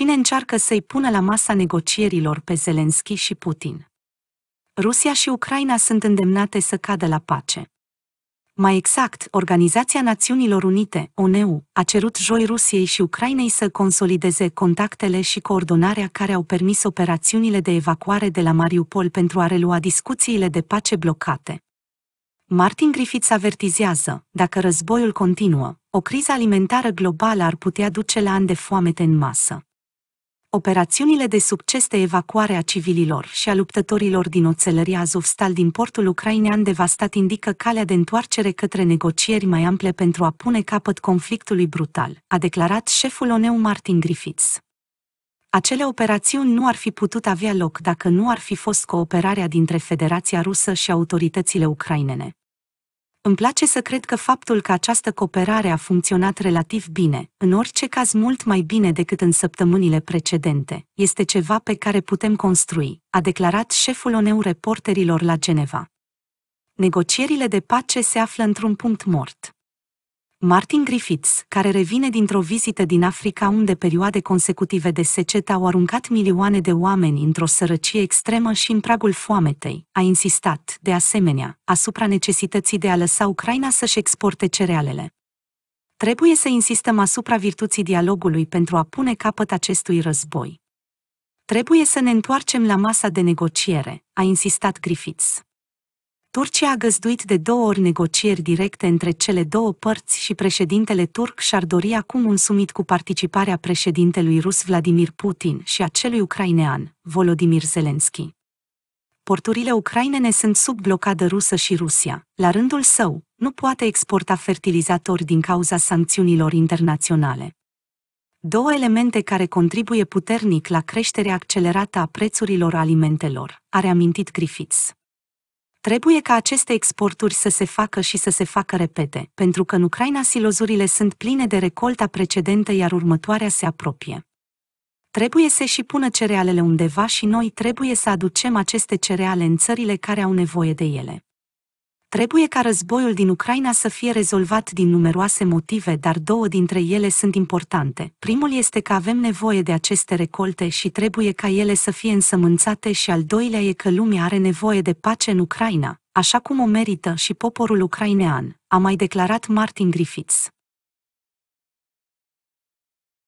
Cine încearcă să-i pună la masa negocierilor pe Zelenski și Putin? Rusia și Ucraina sunt îndemnate să cadă la pace. Mai exact, Organizația Națiunilor Unite, ONU, a cerut joi Rusiei și Ucrainei să consolideze contactele și coordonarea care au permis operațiunile de evacuare de la Mariupol pentru a relua discuțiile de pace blocate. Martin Griffiths avertizează, dacă războiul continuă, o criză alimentară globală ar putea duce la ani de foamete în masă operațiunile de succes de evacuare a civililor și a luptătorilor din oțelăria Azovstal din portul ucrainean devastat indică calea de întoarcere către negocieri mai ample pentru a pune capăt conflictului brutal, a declarat șeful ONU Martin Griffiths. Acele operațiuni nu ar fi putut avea loc dacă nu ar fi fost cooperarea dintre Federația Rusă și autoritățile ucrainene, îmi place să cred că faptul că această cooperare a funcționat relativ bine, în orice caz mult mai bine decât în săptămânile precedente, este ceva pe care putem construi, a declarat șeful ONU reporterilor la Geneva. Negocierile de pace se află într-un punct mort. Martin Griffiths, care revine dintr-o vizită din Africa unde perioade consecutive de secetă au aruncat milioane de oameni într-o sărăcie extremă și în pragul foametei, a insistat, de asemenea, asupra necesității de a lăsa Ucraina să-și exporte cerealele. Trebuie să insistăm asupra virtuții dialogului pentru a pune capăt acestui război. Trebuie să ne întoarcem la masa de negociere, a insistat Griffiths. Turcia a găzduit de două ori negocieri directe între cele două părți și președintele turc și-ar dori acum un summit cu participarea președintelui rus Vladimir Putin și a celui ucrainean, Volodymyr Zelensky. Porturile ucrainene sunt sub blocadă rusă și Rusia, la rândul său, nu poate exporta fertilizatori din cauza sancțiunilor internaționale. Două elemente care contribuie puternic la creșterea accelerată a prețurilor alimentelor, a reamintit Griffiths. Trebuie ca aceste exporturi să se facă și să se facă repede, pentru că în Ucraina silozurile sunt pline de recolta precedentă, iar următoarea se apropie. Trebuie să și pună cerealele undeva și noi trebuie să aducem aceste cereale în țările care au nevoie de ele. Trebuie ca războiul din Ucraina să fie rezolvat din numeroase motive, dar două dintre ele sunt importante. Primul este că avem nevoie de aceste recolte și trebuie ca ele să fie însămânțate și al doilea e că lumea are nevoie de pace în Ucraina, așa cum o merită și poporul ucrainean, a mai declarat Martin Griffiths.